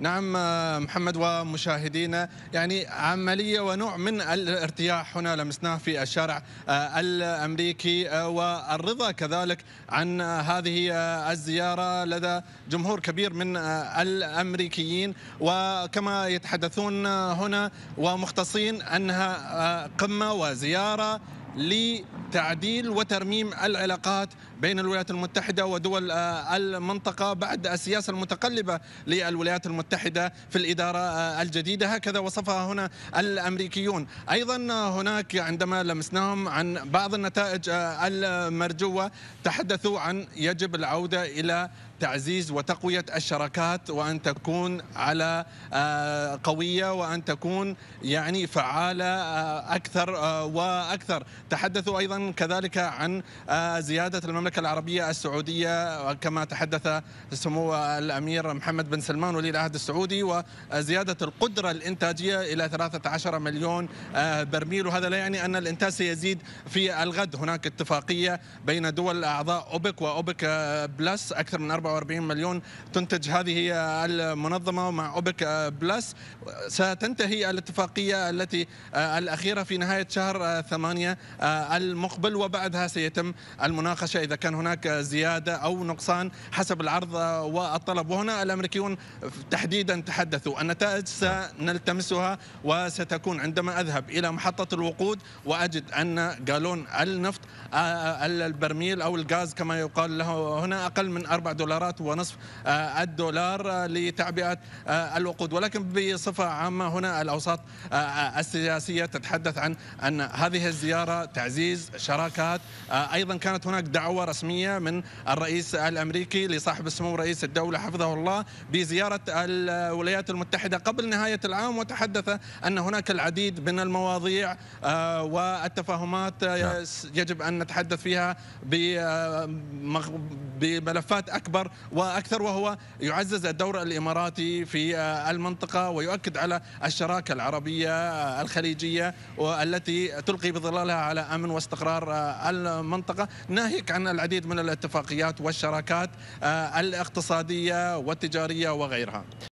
نعم آه، محمد ومشاهدينا يعني عملية ونوع من الارتياح هنا لمسناه في الشارع آه، الأمريكي آه، والرضا كذلك عن هذه الزيارة لدى جمهور كبير من الأمريكيين وكما يتحدثون هنا ومختصين أنها قمة وزيارة لتعديل وترميم العلاقات بين الولايات المتحدة ودول آه، المنطقة بعد السياسة المتقلبة للولايات المتحدة في الإدارة آه، الجديدة هكذا وصفها هنا الأمريكيون أيضا آه، هناك عندما لمسناهم عن بعض النتائج المرجوة تحدثوا عن يجب العودة إلى تعزيز وتقوية الشراكات وأن تكون على آه، قوية وأن تكون يعني فعالة آه، أكثر آه، وأكثر تحدثوا أيضا كذلك عن زيادة المملكة العربية السعودية كما تحدث سمو الأمير محمد بن سلمان ولي العهد السعودي وزيادة القدرة الإنتاجية إلى 13 مليون برميل وهذا لا يعني أن الإنتاج سيزيد في الغد هناك اتفاقية بين دول أعضاء أوبك وأوبك بلس أكثر من أربع 44 مليون تنتج هذه المنظمه مع اوبك بلس ستنتهي الاتفاقيه التي آه، الاخيره في نهايه شهر 8 آه، آه، المقبل وبعدها سيتم المناقشه اذا كان هناك زياده او نقصان حسب العرض والطلب وهنا الامريكيون تحديدا تحدثوا النتائج سنلتمسها وستكون عندما اذهب الى محطه الوقود واجد ان جالون النفط البرميل او الغاز كما يقال له هنا اقل من 4 دولار مليارات ونصف آه، الدولار آه، لتعبئة آه، الوقود ولكن بصفة عامة هنا الأوساط السياسية تتحدث عن أن هذه الزيارة تعزيز شراكات أيضا كانت هناك دعوة رسمية من الرئيس الأمريكي لصاحب السمو رئيس الدولة حفظه الله بزيارة الولايات المتحدة قبل نهاية العام وتحدث أن هناك العديد من المواضيع والتفاهمات نعم. يجب أن نتحدث فيها بملفات أكبر وأكثر وهو يعزز الدور الإماراتي في آه، المنطقة ويؤكد على الشراكة العربية آه، الخليجية والتي تلقي بظلالها على أمن واستقرار آه، المنطقة ناهيك عن العديد من الاتفاقيات والشراكات الاقتصادية والتجارية وغيرها